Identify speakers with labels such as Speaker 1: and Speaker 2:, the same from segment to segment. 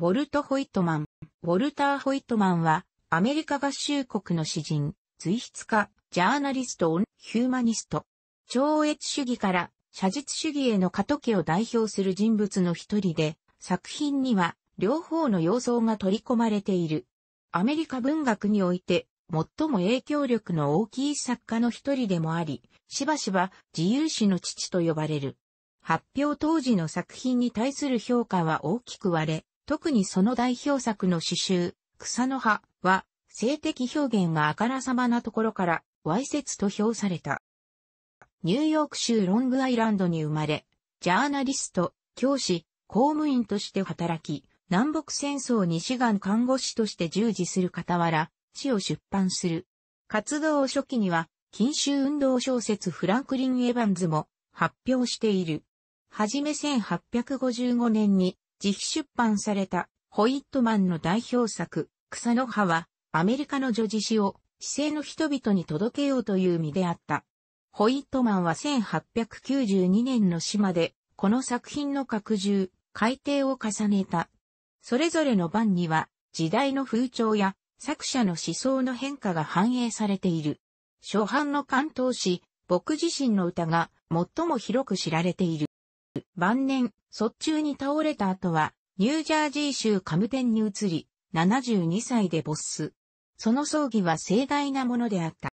Speaker 1: ウォルト・ホイットマン。ウォルター・ホイットマンは、アメリカ合衆国の詩人、随筆家、ジャーナリスト・オン・ヒューマニスト。超越主義から写実主義への過渡期を代表する人物の一人で、作品には両方の様相が取り込まれている。アメリカ文学において最も影響力の大きい作家の一人でもあり、しばしば自由史の父と呼ばれる。発表当時の作品に対する評価は大きく割れ、特にその代表作の詩集、草の葉は、性的表現があからさまなところから、わいせつと評された。ニューヨーク州ロングアイランドに生まれ、ジャーナリスト、教師、公務員として働き、南北戦争に志願看護師として従事する傍ら、詩を出版する。活動初期には、禁酒運動小説フランクリン・エヴァンズも発表している。はじめ1855年に自費出版されたホイットマンの代表作、草の葉は、アメリカの女児詩を、市政の人々に届けようという身であった。ホイットマンは1892年の島で、この作品の拡充、改訂を重ねた。それぞれの版には、時代の風潮や作者の思想の変化が反映されている。初版の関東詩、僕自身の歌が最も広く知られている。晩年、卒中に倒れた後は、ニュージャージー州カムテンに移り、72歳で没す。その葬儀は盛大なものであった。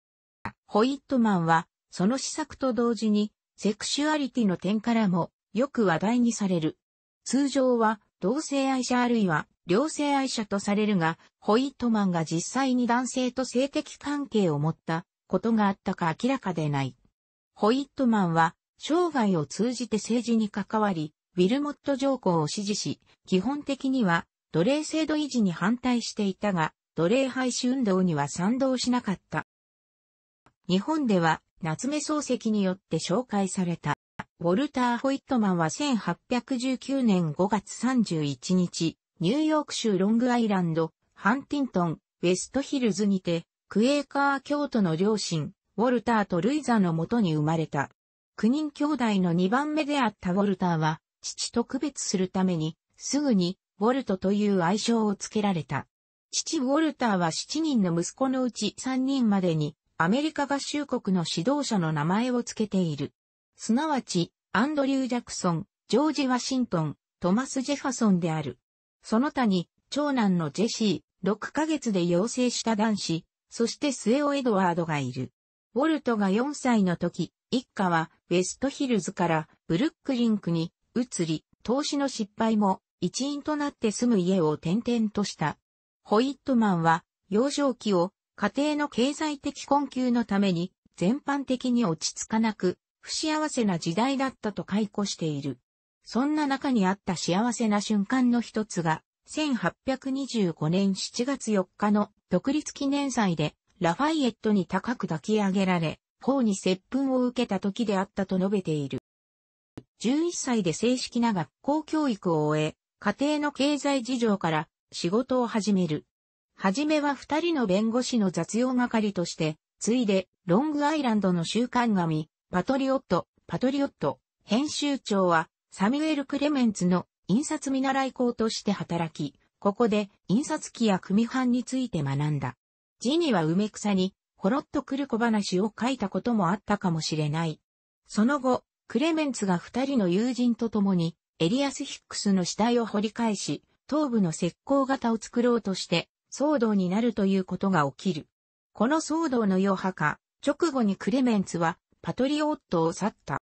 Speaker 1: ホイットマンは、その施策と同時に、セクシュアリティの点からも、よく話題にされる。通常は、同性愛者あるいは、両性愛者とされるが、ホイットマンが実際に男性と性的関係を持ったことがあったか明らかでない。ホイットマンは、生涯を通じて政治に関わり、ウィルモット条項を支持し、基本的には奴隷制度維持に反対していたが、奴隷廃止運動には賛同しなかった。日本では夏目漱石によって紹介された。ウォルター・ホイットマンは1819年5月31日、ニューヨーク州ロングアイランド、ハンティントン、ウェストヒルズにて、クエーカー教徒の両親、ウォルターとルイザのもとに生まれた。9人兄弟の2番目であったウォルターは、父と区別するために、すぐに、ウォルトという愛称を付けられた。父ウォルターは7人の息子のうち3人までに、アメリカ合衆国の指導者の名前を付けている。すなわち、アンドリュー・ジャクソン、ジョージ・ワシントン、トマス・ジェファソンである。その他に、長男のジェシー、6ヶ月で養成した男子、そして末尾エドワードがいる。ウォルトが4歳の時、一家はウェストヒルズからブルックリンクに移り、投資の失敗も一因となって住む家を転々とした。ホイットマンは幼少期を家庭の経済的困窮のために全般的に落ち着かなく不幸せな時代だったと解雇している。そんな中にあった幸せな瞬間の一つが1825年7月4日の独立記念祭でラファイエットに高く抱き上げられ、法に接吻を受けた時であったと述べている。11歳で正式な学校教育を終え、家庭の経済事情から仕事を始める。はじめは二人の弁護士の雑用係として、ついで、ロングアイランドの週刊紙、パトリオット、パトリオット、編集長は、サミュエル・クレメンツの印刷見習い校として働き、ここで印刷機や組版について学んだ。字には梅草に、ほろっとくる小話を書いたこともあったかもしれない。その後、クレメンツが二人の友人と共に、エリアス・ヒックスの死体を掘り返し、頭部の石膏型を作ろうとして、騒動になるということが起きる。この騒動の余波か、直後にクレメンツは、パトリオットを去った。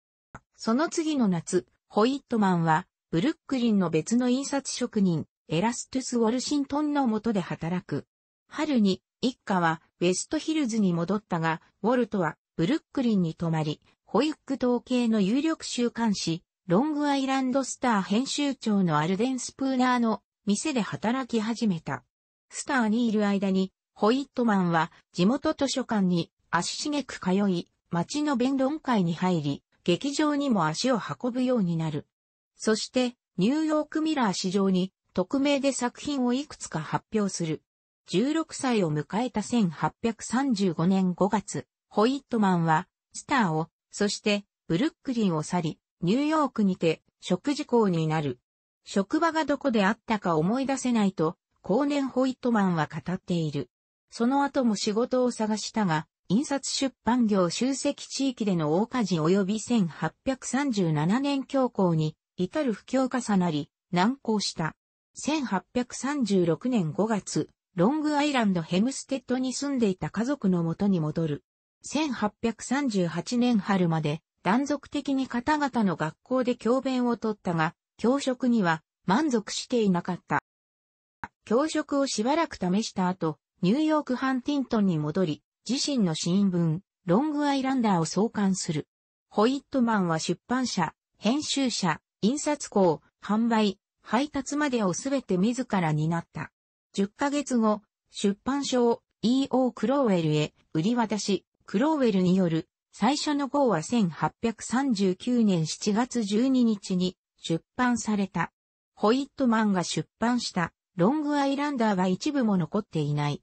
Speaker 1: その次の夏、ホイットマンは、ブルックリンの別の印刷職人、エラストゥス・ウォルシントンの下で働く。春に、一家はウェストヒルズに戻ったが、ウォルトはブルックリンに泊まり、ホイック統計の有力週刊誌、ロングアイランドスター編集長のアルデン・スプーナーの店で働き始めた。スターにいる間に、ホイットマンは地元図書館に足しげく通い、町の弁論会に入り、劇場にも足を運ぶようになる。そして、ニューヨークミラー市場に、匿名で作品をいくつか発表する。16歳を迎えた1835年5月、ホイットマンは、スターを、そして、ブルックリンを去り、ニューヨークにて、食事校になる。職場がどこであったか思い出せないと、後年ホイットマンは語っている。その後も仕事を探したが、印刷出版業集積地域での大火事及び1837年教皇に至る不況重なり難航した。1836年5月、ロングアイランドヘムステッドに住んでいた家族のもとに戻る。1838年春まで断続的に方々の学校で教鞭をとったが、教職には満足していなかった。教職をしばらく試した後、ニューヨークハンティントンに戻り、自身の新聞、ロングアイランダーを創刊する。ホイットマンは出版社、編集者、印刷工、販売、配達までをすべて自ら担った。10ヶ月後、出版賞 E.O. クローウェルへ売り渡し、クローウェルによる最初の号は1839年7月12日に出版された。ホイットマンが出版したロングアイランダーは一部も残っていない。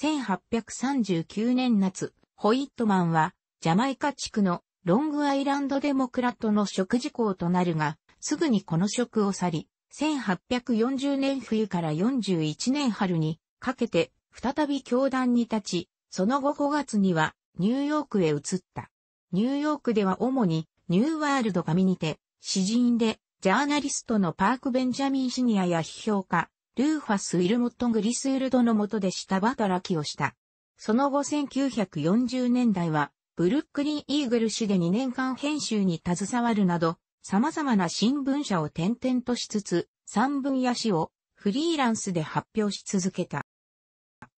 Speaker 1: 1839年夏、ホイットマンはジャマイカ地区のロングアイランドデモクラットの食事校となるが、すぐにこの職を去り、1840年冬から41年春にかけて再び教団に立ち、その後5月にはニューヨークへ移った。ニューヨークでは主にニューワールド紙にて、詩人でジャーナリストのパーク・ベンジャミン・シニアや批評家、ルーファス・ウィルモット・グリスウルドの下で下働きをした。その後1940年代は、ブルックリン・イーグル氏で2年間編集に携わるなど、様々な新聞社を転々としつつ、三文や詩をフリーランスで発表し続けた。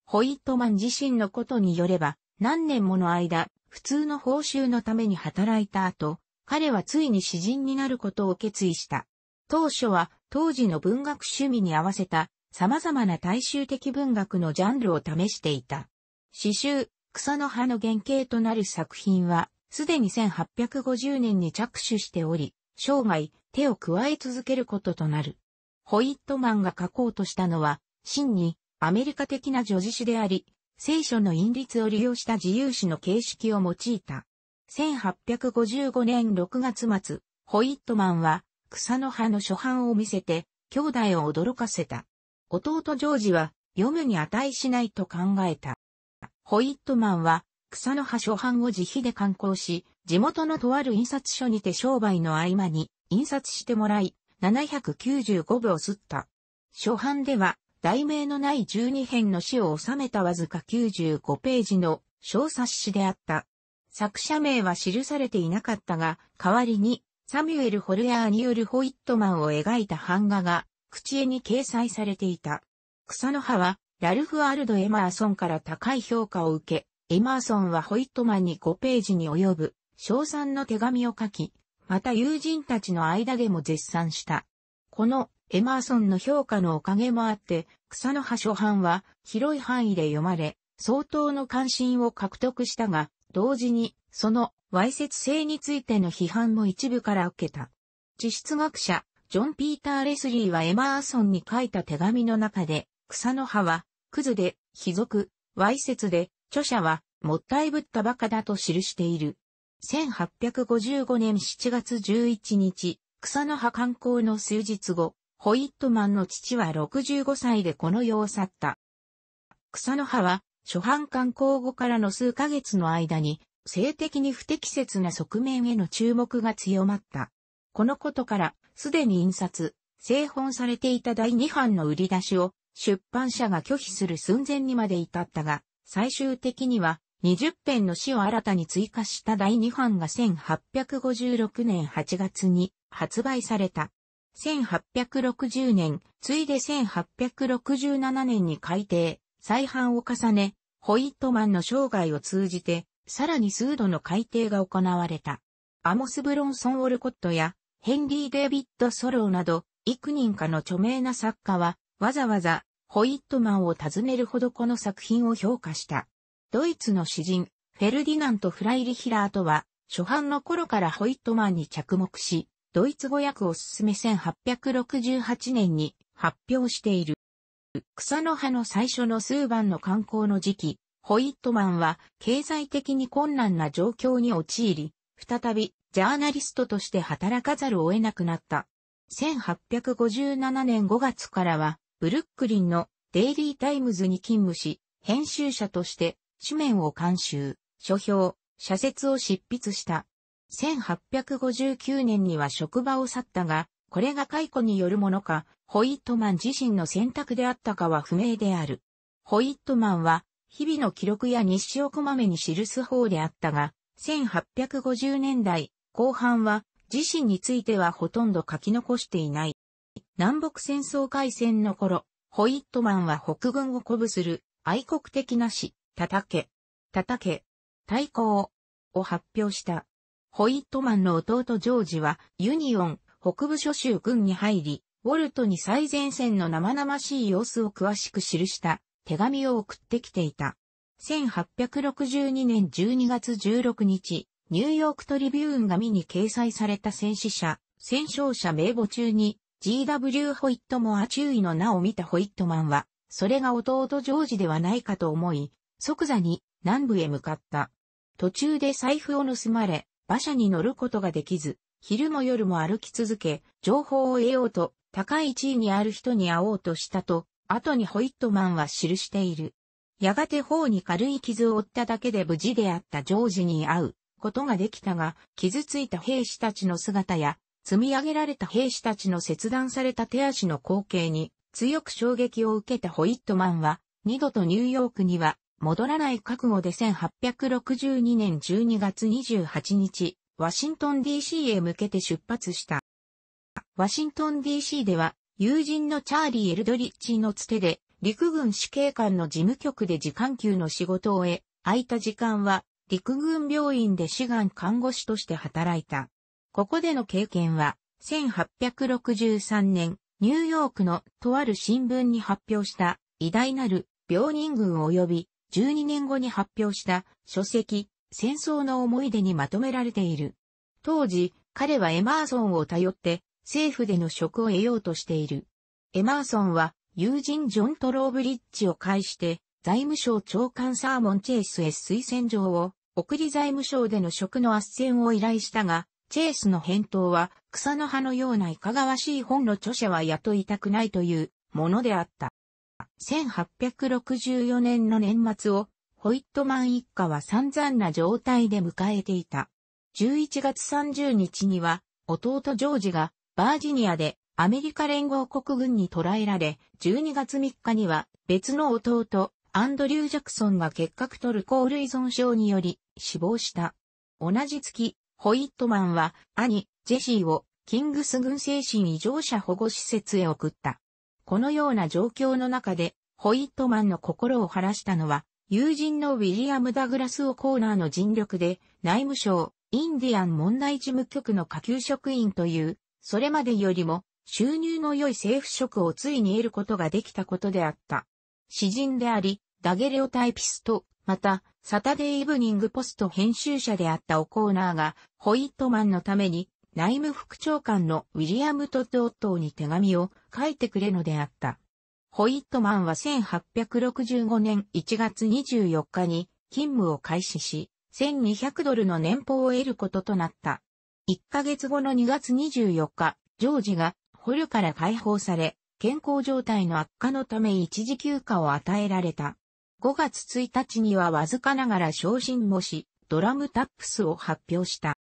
Speaker 1: ホイットマン自身のことによれば、何年もの間、普通の報酬のために働いた後、彼はついに詩人になることを決意した。当初は当時の文学趣味に合わせた様々な大衆的文学のジャンルを試していた。詩集、草の葉の原型となる作品は、すでに1850年に着手しており、生涯手を加え続けることとなる。ホイットマンが書こうとしたのは、真にアメリカ的な女子詩であり、聖書の因律を利用した自由詩の形式を用いた。1855年6月末、ホイットマンは草の葉の初版を見せて、兄弟を驚かせた。弟ジョージは読むに値しないと考えた。ホイットマンは草の葉初版を自費で刊行し、地元のとある印刷所にて商売の合間に印刷してもらい、795部を刷った。初版では、題名のない12編の詩を収めたわずか95ページの小冊子であった。作者名は記されていなかったが、代わりに、サミュエル・ホルヤーによるホイットマンを描いた版画が、口絵に掲載されていた。草の葉は、ラルフ・アルド・エマーソンから高い評価を受け、エマーソンはホイットマンに5ページに及ぶ称賛の手紙を書き、また友人たちの間でも絶賛した。このエマーソンの評価のおかげもあって、草の葉初版は広い範囲で読まれ、相当の関心を獲得したが、同時にその歪説性についての批判も一部から受けた。地質学者、ジョン・ピーター・レスリーはエマーソンに書いた手紙の中で、草の葉は、クズで、卑俗、歪説で、著者は、もったいぶったバカだと記している。1855年7月11日、草の葉観光の数日後、ホイットマンの父は65歳でこの世を去った。草の葉は、初版観光後からの数ヶ月の間に、性的に不適切な側面への注目が強まった。このことから、すでに印刷、製本されていた第2版の売り出しを、出版社が拒否する寸前にまで至ったが、最終的には、20編の詩を新たに追加した第2版が1856年8月に発売された。1860年、ついで1867年に改訂、再版を重ね、ホイットマンの生涯を通じて、さらに数度の改訂が行われた。アモス・ブロンソン・オルコットや、ヘンリー・デイビッド・ソローなど、幾人かの著名な作家は、わざわざ、ホイットマンを訪ねるほどこの作品を評価した。ドイツの詩人、フェルディナント・フライリヒラーとは、初版の頃からホイットマンに着目し、ドイツ語訳を進め1868年に発表している。草の葉の最初の数番の観光の時期、ホイットマンは経済的に困難な状況に陥り、再びジャーナリストとして働かざるを得なくなった。1857年5月からは、ブルックリンのデイリータイムズに勤務し、編集者として紙面を監修、書評、社説を執筆した。1859年には職場を去ったが、これが解雇によるものか、ホイットマン自身の選択であったかは不明である。ホイットマンは、日々の記録や日誌をこまめに記す方であったが、1850年代後半は、自身についてはほとんど書き残していない。南北戦争開戦の頃、ホイットマンは北軍を鼓舞する愛国的な詩、叩け、叩け、対抗を発表した。ホイットマンの弟ジョージはユニオン北部諸州軍に入り、ウォルトに最前線の生々しい様子を詳しく記した手紙を送ってきていた。1862年12月16日、ニューヨークトリビューン紙に掲載された戦死者、戦勝者名簿中に G.W. ホイットモア注意の名を見たホイットマンは、それが弟ジョージではないかと思い、即座に南部へ向かった。途中で財布を盗まれ、馬車に乗ることができず、昼も夜も歩き続け、情報を得ようと、高い地位にある人に会おうとしたと、後にホイットマンは記している。やがて頬に軽い傷を負っただけで無事であったジョージに会うことができたが、傷ついた兵士たちの姿や、積み上げられた兵士たちの切断された手足の光景に強く衝撃を受けたホイットマンは、二度とニューヨークには戻らない覚悟で1862年12月28日、ワシントン DC へ向けて出発した。ワシントン DC では、友人のチャーリー・エルドリッチのつてで、陸軍司警官の事務局で時間給の仕事を得、空いた時間は、陸軍病院で志願看護師として働いた。ここでの経験は、1863年、ニューヨークのとある新聞に発表した偉大なる病人軍及び12年後に発表した書籍、戦争の思い出にまとめられている。当時、彼はエマーソンを頼って政府での職を得ようとしている。エマーソンは友人ジョン・トローブリッジを介して財務省長官サーモン・チェイスへ推薦状を送り財務省での職の斡旋を依頼したが、チェイスの返答は草の葉のようないかがわしい本の著者は雇いたくないというものであった。1864年の年末を、ホイットマン一家は散々な状態で迎えていた。11月30日には、弟ジョージが、バージニアで、アメリカ連合国軍に捕らえられ、12月3日には、別の弟、アンドリュー・ジャクソンが結核とルコール依存症により、死亡した。同じ月、ホイットマンは、兄、ジェシーを、キングス軍精神異常者保護施設へ送った。このような状況の中で、ホイットマンの心を晴らしたのは、友人のウィリアム・ダグラス・オコーナーの尽力で、内務省、インディアン問題事務局の下級職員という、それまでよりも、収入の良い政府職をついに得ることができたことであった。詩人であり、ダゲレオタイピスト、また、サタデーイブニングポスト編集者であったオコーナーが、ホイットマンのために、内務副長官のウィリアム・トッド・オットーに手紙を書いてくれのであった。ホイットマンは1865年1月24日に勤務を開始し、1200ドルの年俸を得ることとなった。1ヶ月後の2月24日、ジョージが捕虜から解放され、健康状態の悪化のため一時休暇を与えられた。5月1日にはわずかながら昇進もし、ドラムタップスを発表した。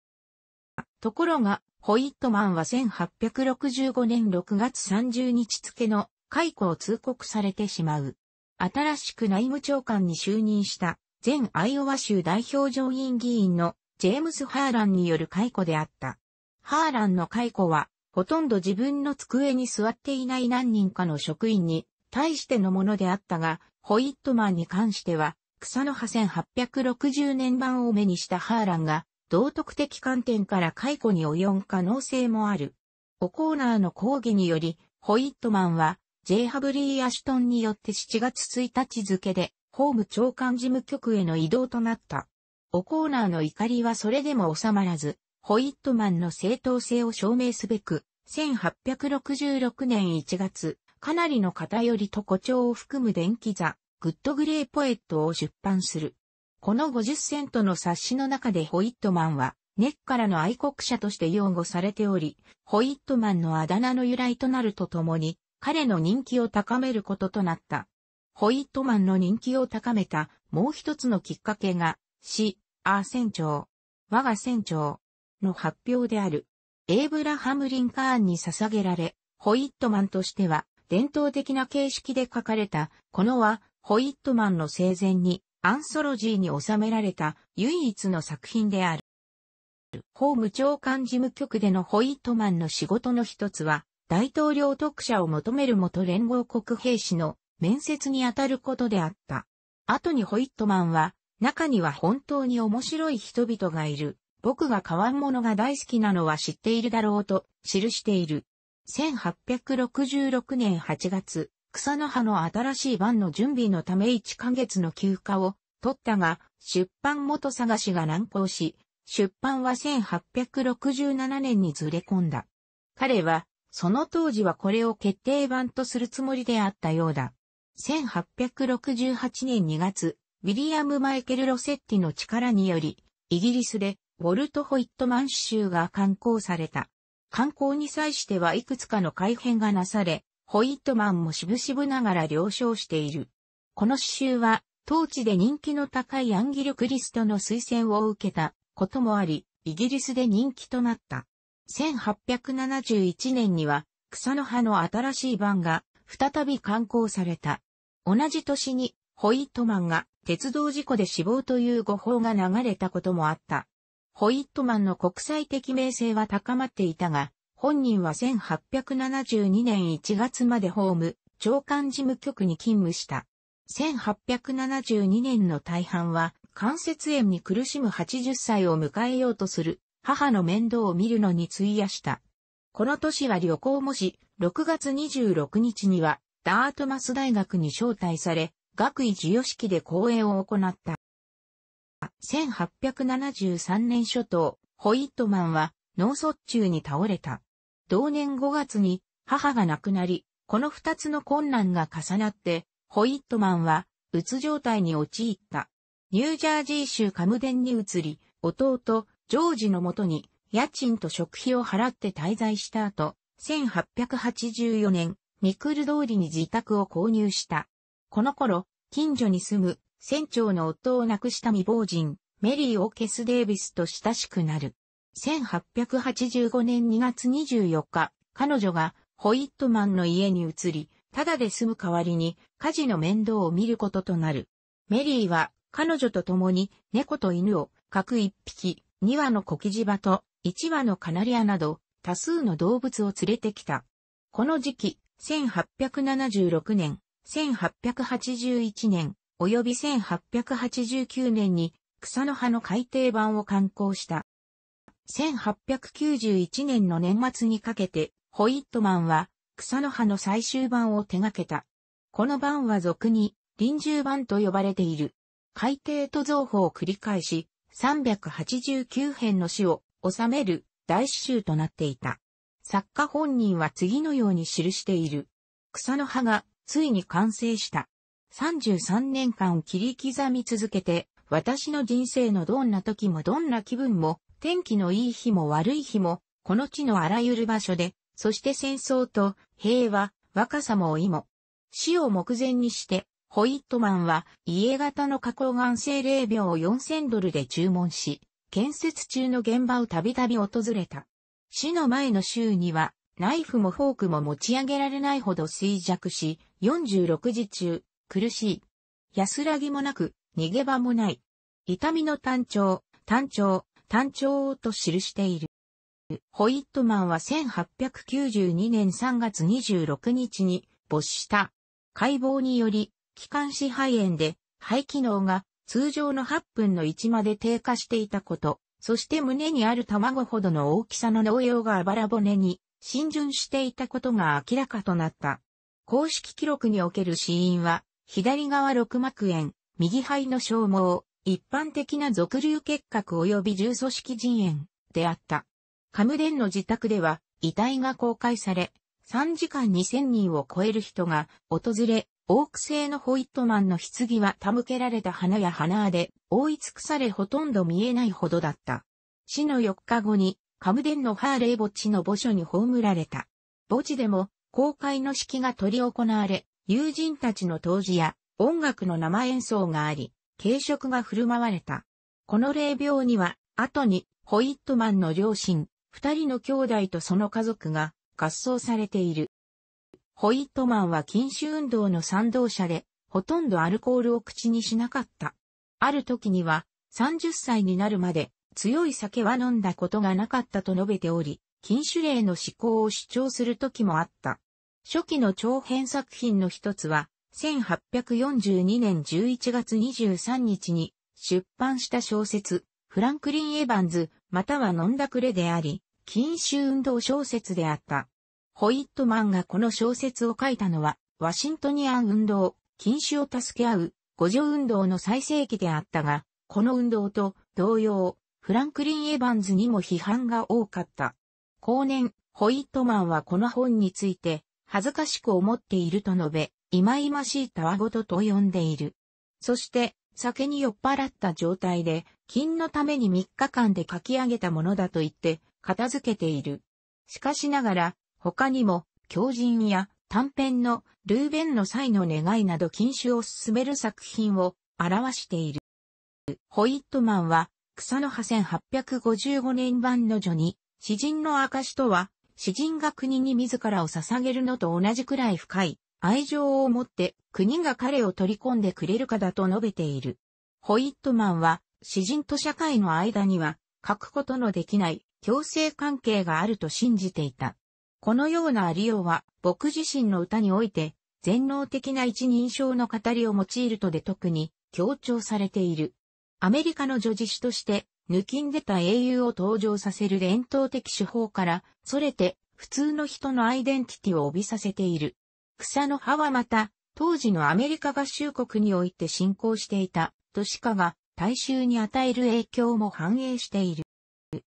Speaker 1: ところが、ホイットマンは1865年6月30日付の解雇を通告されてしまう。新しく内務長官に就任した前アイオワ州代表上院議員のジェームス・ハーランによる解雇であった。ハーランの解雇は、ほとんど自分の机に座っていない何人かの職員に対してのものであったが、ホイットマンに関しては、草の葉1860年版を目にしたハーランが、道徳的観点から解雇に及ぶ可能性もある。オコーナーの抗議により、ホイットマンは、J. ハブリー・アシュトンによって7月1日付で、法務長官事務局への移動となった。オコーナーの怒りはそれでも収まらず、ホイットマンの正当性を証明すべく、1866年1月、かなりの偏りと誇張を含む電気座、グッドグレーポエットを出版する。この50セントの冊子の中でホイットマンは、ネッからの愛国者として擁護されており、ホイットマンのあだ名の由来となるとともに、彼の人気を高めることとなった。ホイットマンの人気を高めたもう一つのきっかけが、死、アー船長、我が船長の発表である。エイブラハム・リンカーンに捧げられ、ホイットマンとしては伝統的な形式で書かれた、このは、ホイットマンの生前にアンソロジーに収められた唯一の作品である。法務長官事務局でのホイットマンの仕事の一つは、大統領特赦を求める元連合国兵士の面接に当たることであった。後にホイットマンは、中には本当に面白い人々がいる。僕が変わん者が大好きなのは知っているだろうと記している。1866年8月、草の葉の新しい版の準備のため1ヶ月の休暇を取ったが、出版元探しが難航し、出版は1867年にずれ込んだ。彼は、その当時はこれを決定版とするつもりであったようだ。1868年2月、ウィリアム・マイケル・ロセッティの力により、イギリスで、ウォルト・ホイットマン州が刊行された。刊行に際してはいくつかの改変がなされ、ホイットマンも渋々ながら了承している。この詩集は、当地で人気の高いアンギル・クリストの推薦を受けたこともあり、イギリスで人気となった。1871年には、草の葉の新しい版が再び刊行された。同じ年に、ホイットマンが鉄道事故で死亡という誤報が流れたこともあった。ホイットマンの国際的名声は高まっていたが、本人は1872年1月まで法務、長官事務局に勤務した。1872年の大半は、関節炎に苦しむ80歳を迎えようとする、母の面倒を見るのに費やした。この年は旅行もし、6月26日には、ダートマス大学に招待され、学位授与式で講演を行った。1873年初頭、ホイットマンは脳卒中に倒れた。同年5月に母が亡くなり、この二つの困難が重なって、ホイットマンは、うつ状態に陥った。ニュージャージー州カムデンに移り、弟、ジョージのもとに、家賃と食費を払って滞在した後、1884年、ミクル通りに自宅を購入した。この頃、近所に住む、船長の夫を亡くした未亡人、メリー・オーケス・デイビスと親しくなる。1885年2月24日、彼女がホイットマンの家に移り、ただで住む代わりに家事の面倒を見ることとなる。メリーは彼女と共に猫と犬を各一匹、2羽の小キジバと1羽のカナリアなど多数の動物を連れてきた。この時期、1876年、1881年、及び1889年に草の葉の改訂版を刊行した。1891年の年末にかけて、ホイットマンは、草の葉の最終版を手掛けた。この版は俗に、臨終版と呼ばれている。海底と造法を繰り返し、389編の詩を収める大詩集となっていた。作家本人は次のように記している。草の葉がついに完成した。33年間切り刻み続けて、私の人生のどんな時もどんな気分も天気のいい日も悪い日も、この地のあらゆる場所で、そして戦争と平和、若さも老いも。死を目前にして、ホイットマンは家型の加工岩精霊病を4000ドルで注文し、建設中の現場をたびたび訪れた。死の前の週には、ナイフもフォークも持ち上げられないほど衰弱し、46時中、苦しい。安らぎもなく、逃げ場もない。痛みの単調、単調、単調と記している。ホイットマンは1892年3月26日に没した。解剖により、気管支肺炎で肺機能が通常の8分の1まで低下していたこと、そして胸にある卵ほどの大きさの脳用があばら骨に浸潤していたことが明らかとなった。公式記録における死因は、左側6膜炎、右肺の消耗、一般的な俗流結核及び重組織腎炎であった。カムデンの自宅では遺体が公開され、3時間2000人を超える人が訪れ、オーク製のホイットマンの棺は手向けられた花や花で覆い尽くされほとんど見えないほどだった。死の4日後にカムデンのハーレー墓地の墓所に葬られた。墓地でも公開の式が執り行われ、友人たちの当時や音楽の生演奏があり、軽食が振る舞われた。この霊廟には、後に、ホイットマンの両親、二人の兄弟とその家族が、合葬されている。ホイットマンは禁酒運動の賛同者で、ほとんどアルコールを口にしなかった。ある時には、30歳になるまで、強い酒は飲んだことがなかったと述べており、禁酒令の施行を主張する時もあった。初期の長編作品の一つは、1842年11月23日に出版した小説、フランクリン・エヴァンズ、または飲んだくれであり、禁酒運動小説であった。ホイットマンがこの小説を書いたのは、ワシントニアン運動、禁酒を助け合う、五条運動の最盛期であったが、この運動と同様、フランクリン・エヴァンズにも批判が多かった。後年、ホイットマンはこの本について、恥ずかしく思っていると述べ、今々しいたわごとと呼んでいる。そして、酒に酔っ払った状態で、金のために3日間で書き上げたものだと言って、片付けている。しかしながら、他にも、狂人や短編のルーベンの際の願いなど禁酒を進める作品を表している。ホイットマンは、草の葉1855年版の序に、詩人の証とは、詩人が国に自らを捧げるのと同じくらい深い愛情を持って国が彼を取り込んでくれるかだと述べている。ホイットマンは、詩人と社会の間には、書くことのできない共生関係があると信じていた。このようなありようは、僕自身の歌において、全能的な一人称の語りを用いるとで特に強調されている。アメリカの女子詩として、抜きんでた英雄を登場させる伝統的手法から、それて、普通の人のアイデンティティを帯びさせている。草の葉はまた、当時のアメリカ合衆国において進行していた、都市化が大衆に与える影響も反映している。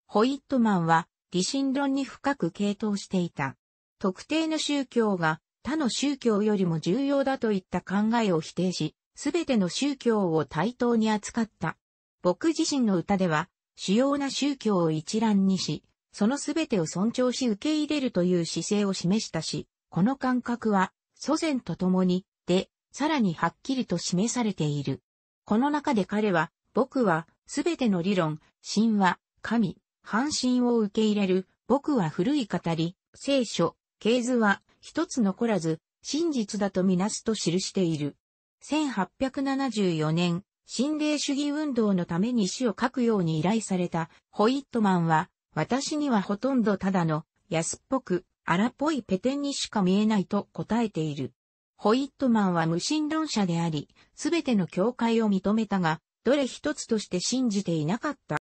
Speaker 1: ホイットマンは、理心論に深く傾倒していた。特定の宗教が他の宗教よりも重要だといった考えを否定し、すべての宗教を対等に扱った。僕自身の歌では、主要な宗教を一覧にし、そのすべてを尊重し受け入れるという姿勢を示したし、この感覚は祖先と共に、で、さらにはっきりと示されている。この中で彼は、僕は、すべての理論、神話、神、半神を受け入れる、僕は古い語り、聖書、系図は、一つ残らず、真実だとみなすと記している。1874年、心霊主義運動のために詩を書くように依頼されたホイットマンは、私にはほとんどただの安っぽく荒っぽいペテンにしか見えないと答えている。ホイットマンは無神論者であり、すべての教会を認めたが、どれ一つとして信じていなかった。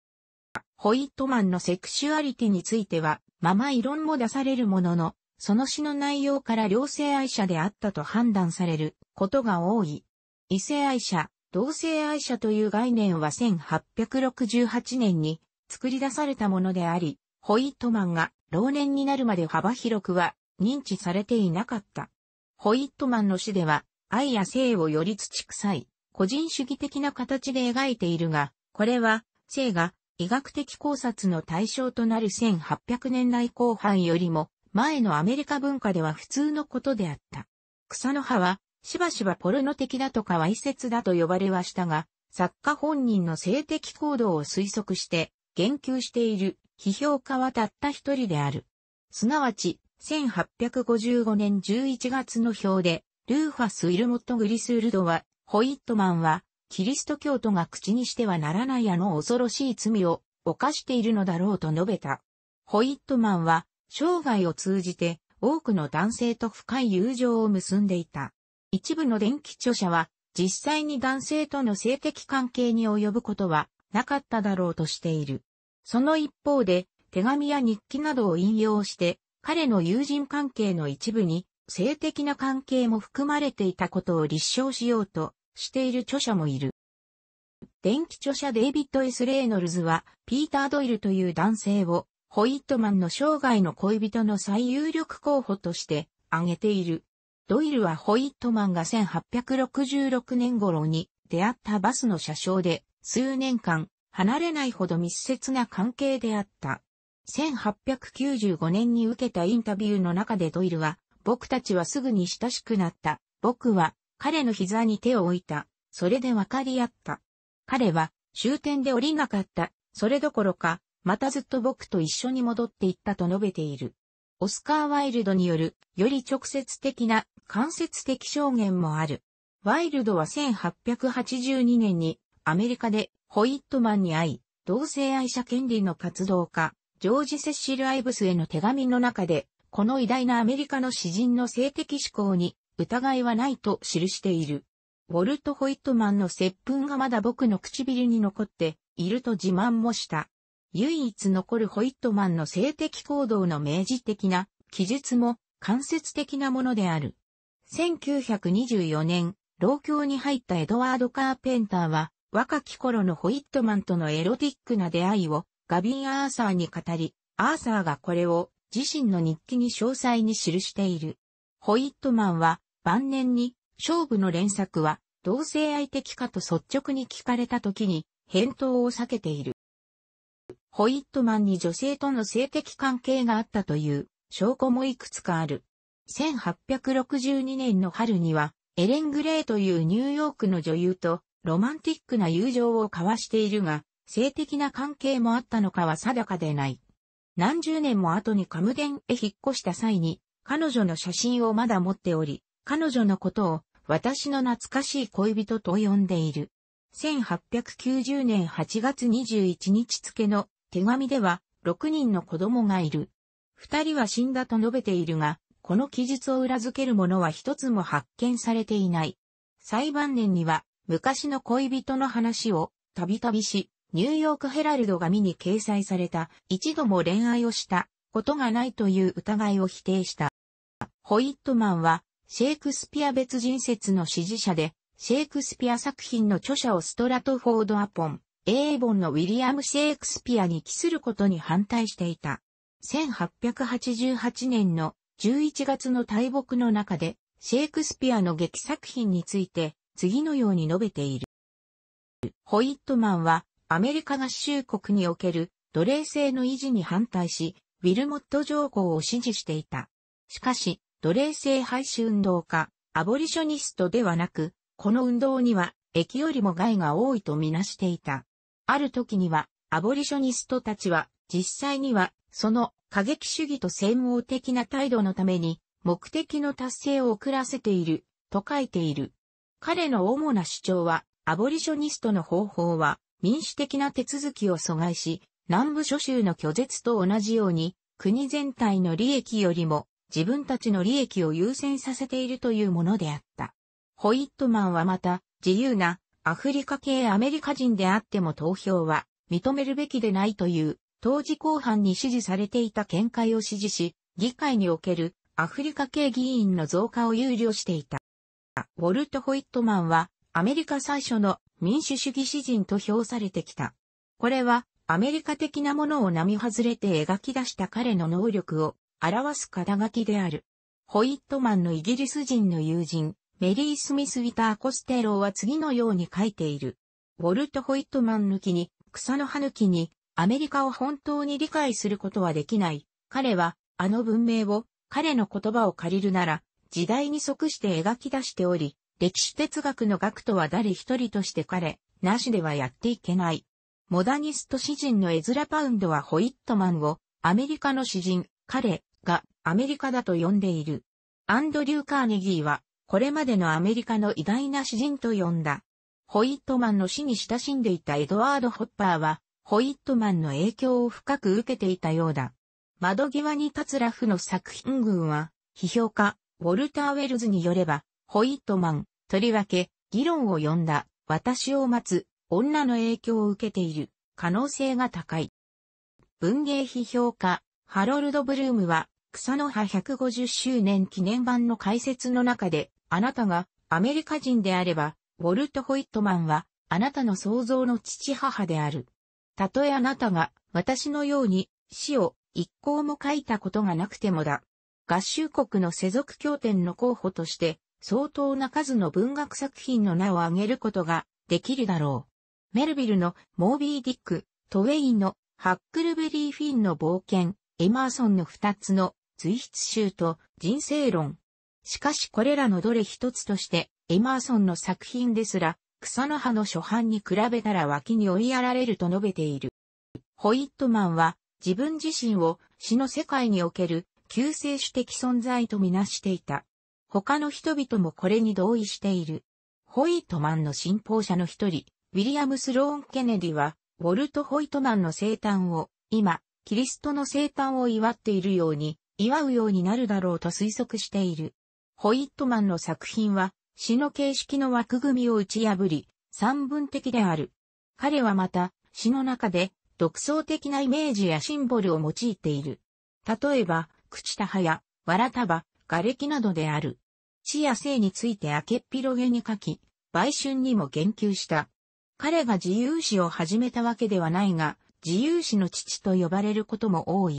Speaker 1: ホイットマンのセクシュアリティについては、まま異論も出されるものの、その詩の内容から両性愛者であったと判断されることが多い。異性愛者、同性愛者という概念は1868年に作り出されたものであり、ホイットマンが老年になるまで幅広くは認知されていなかった。ホイットマンの詩では、愛や性をより土臭い、個人主義的な形で描いているが、これは、性が医学的考察の対象となる1800年代後半よりも、前のアメリカ文化では普通のことであった。草の葉は、しばしばポルノ的だとかわいせつだと呼ばれはしたが、作家本人の性的行動を推測して、言及している批評家はたった一人である。すなわち、1855年11月の表で、ルーファス・イルモット・グリスールドは、ホイットマンは、キリスト教徒が口にしてはならないあの恐ろしい罪を犯しているのだろうと述べた。ホイットマンは、生涯を通じて、多くの男性と深い友情を結んでいた。一部の電気著者は、実際に男性との性的関係に及ぶことはなかっただろうとしている。その一方で、手紙や日記などを引用して、彼の友人関係の一部に、性的な関係も含まれていたことを立証しようとしている著者もいる。電気著者デイビッド・エス・レイノルズは、ピーター・ドイルという男性を、ホイットマンの生涯の恋人の最有力候補として挙げている。ドイルはホイットマンが1866年頃に出会ったバスの車掌で、数年間、離れないほど密接な関係であった。1895年に受けたインタビューの中でドイルは、僕たちはすぐに親しくなった。僕は彼の膝に手を置いた。それで分かり合った。彼は終点で降りなかった。それどころか、またずっと僕と一緒に戻っていったと述べている。オスカー・ワイルドによる、より直接的な、間接的証言もある。ワイルドは1882年にアメリカでホイットマンに会い、同性愛者権利の活動家、ジョージ・セッシル・アイブスへの手紙の中で、この偉大なアメリカの詩人の性的思考に疑いはないと記している。ウォルト・ホイットマンの接吻がまだ僕の唇に残っていると自慢もした。唯一残るホイットマンの性的行動の明示的な記述も間接的なものである。1924年、老教に入ったエドワード・カーペンターは、若き頃のホイットマンとのエロティックな出会いをガビン・アーサーに語り、アーサーがこれを自身の日記に詳細に記している。ホイットマンは晩年に勝負の連作は同性愛的かと率直に聞かれた時に返答を避けている。ホイットマンに女性との性的関係があったという証拠もいくつかある。1862年の春にはエレン・グレーというニューヨークの女優とロマンティックな友情を交わしているが、性的な関係もあったのかは定かでない。何十年も後にカムデンへ引っ越した際に、彼女の写真をまだ持っており、彼女のことを私の懐かしい恋人と呼んでいる。1890年8月21日付の手紙では6人の子供がいる。二人は死んだと述べているが、この記述を裏付けるものは一つも発見されていない。裁判年には昔の恋人の話をたびたびし、ニューヨークヘラルド紙に掲載された一度も恋愛をしたことがないという疑いを否定した。ホイットマンはシェイクスピア別人説の支持者で、シェイクスピア作品の著者をストラトフォード・アポン、エボンのウィリアム・シェイクスピアに帰することに反対していた。1888年の11月の大木の中で、シェイクスピアの劇作品について、次のように述べている。ホイットマンは、アメリカ合衆国における奴隷制の維持に反対し、ウィルモット条項を支持していた。しかし、奴隷制廃止運動家、アボリショニストではなく、この運動には、益よりも害が多いとみなしていた。ある時には、アボリショニストたちは、実際には、その過激主義と専門的な態度のために、目的の達成を遅らせている、と書いている。彼の主な主張は、アボリショニストの方法は、民主的な手続きを阻害し、南部諸州の拒絶と同じように、国全体の利益よりも、自分たちの利益を優先させているというものであった。ホイットマンはまた、自由な、アフリカ系アメリカ人であっても投票は、認めるべきでないという、当時後半に支持されていた見解を支持し、議会におけるアフリカ系議員の増加を憂慮していた。ウォルト・ホイットマンは、アメリカ最初の民主主義詩人と評されてきた。これは、アメリカ的なものを並外れて描き出した彼の能力を表す肩書きである。ホイットマンのイギリス人の友人、メリー・スミス・ウィター・コステローは次のように書いている。ウォルト・ホイットマン抜きに、草の葉抜きに、アメリカを本当に理解することはできない。彼は、あの文明を、彼の言葉を借りるなら、時代に即して描き出しており、歴史哲学の学徒は誰一人として彼、なしではやっていけない。モダニスト詩人のエズラ・パウンドはホイットマンを、アメリカの詩人、彼がアメリカだと呼んでいる。アンドリュー・カーネギーは、これまでのアメリカの偉大な詩人と呼んだ。ホイットマンの死に親しんでいたエドワード・ホッパーは、ホイットマンの影響を深く受けていたようだ。窓際に立つラフの作品群は、批評家、ウォルター・ウェルズによれば、ホイットマン、とりわけ、議論を呼んだ、私を待つ、女の影響を受けている、可能性が高い。文芸批評家、ハロルド・ブルームは、草の葉150周年記念版の解説の中で、あなたがアメリカ人であれば、ウォルト・ホイットマンは、あなたの想像の父母である。たとえあなたが、私のように、死を一行も書いたことがなくてもだ。合衆国の世俗協定の候補として、相当な数の文学作品の名を挙げることができるだろう。メルビルのモービー・ディック、トウェインのハックルベリー・フィンの冒険、エマーソンの二つの随筆集と人生論。しかしこれらのどれ一つとして、エマーソンの作品ですら、草の葉の初版に比べたら脇に追いやられると述べている。ホイットマンは自分自身を詩の世界における救世主的存在とみなしていた。他の人々もこれに同意している。ホイートマンの信奉者の一人、ウィリアム・スローン・ケネディは、ウォルト・ホイトマンの生誕を、今、キリストの生誕を祝っているように、祝うようになるだろうと推測している。ホイットマンの作品は、詩の形式の枠組みを打ち破り、三文的である。彼はまた、詩の中で、独創的なイメージやシンボルを用いている。例えば、朽ちた葉や、わら束、瓦礫などである。地や性について明けっ広げに書き、売春にも言及した。彼が自由史を始めたわけではないが、自由史の父と呼ばれることも多い。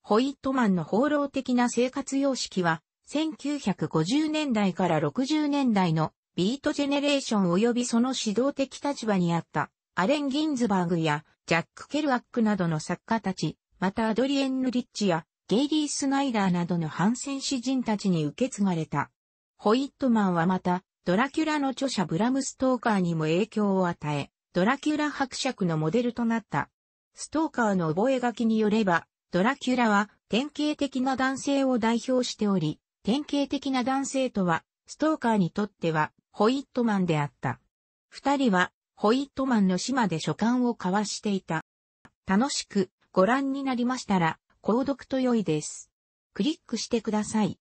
Speaker 1: ホイットマンの放浪的な生活様式は、1950年代から60年代のビートジェネレーション及びその指導的立場にあったアレン・ギンズバーグやジャック・ケルアックなどの作家たち、またアドリエン・ヌリッチやゲイリー・スナイダーなどの反戦詩人たちに受け継がれた。ホイットマンはまた、ドラキュラの著者ブラム・ストーカーにも影響を与え、ドラキュラ伯爵のモデルとなった。ストーカーの覚書によれば、ドラキュラは典型的な男性を代表しており、典型的な男性とは、ストーカーにとっては、ホイットマンであった。二人は、ホイットマンの島で書簡を交わしていた。楽しくご覧になりましたら、購読と良いです。クリックしてください。